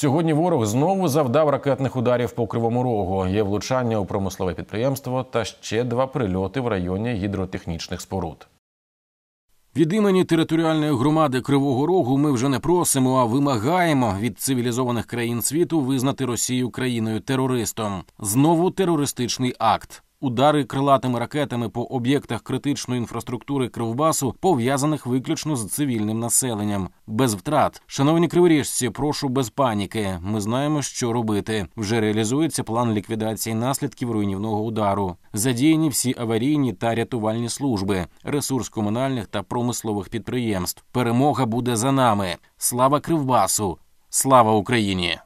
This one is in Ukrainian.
Сьогодні ворог знову завдав ракетних ударів по кривому рогу. Є влучання у промислове підприємство та ще два прильоти в районі гідротехнічних споруд. Від імені територіальної громади Кривого Рогу ми вже не просимо, а вимагаємо від цивілізованих країн світу визнати Росію країною терористом. Знову терористичний акт удари крилатими ракетами по об'єктах критичної інфраструктури Кривбасу, пов'язаних виключно з цивільним населенням, без втрат. Шановні криворіжці, прошу без паніки. Ми знаємо, що робити. Вже реалізується план ліквідації наслідків руйнівного удару. Задіяні всі аварійні та рятувальні служби, ресурс комунальних та промислових підприємств. Перемога буде за нами. Слава Кривбасу! Слава Україні!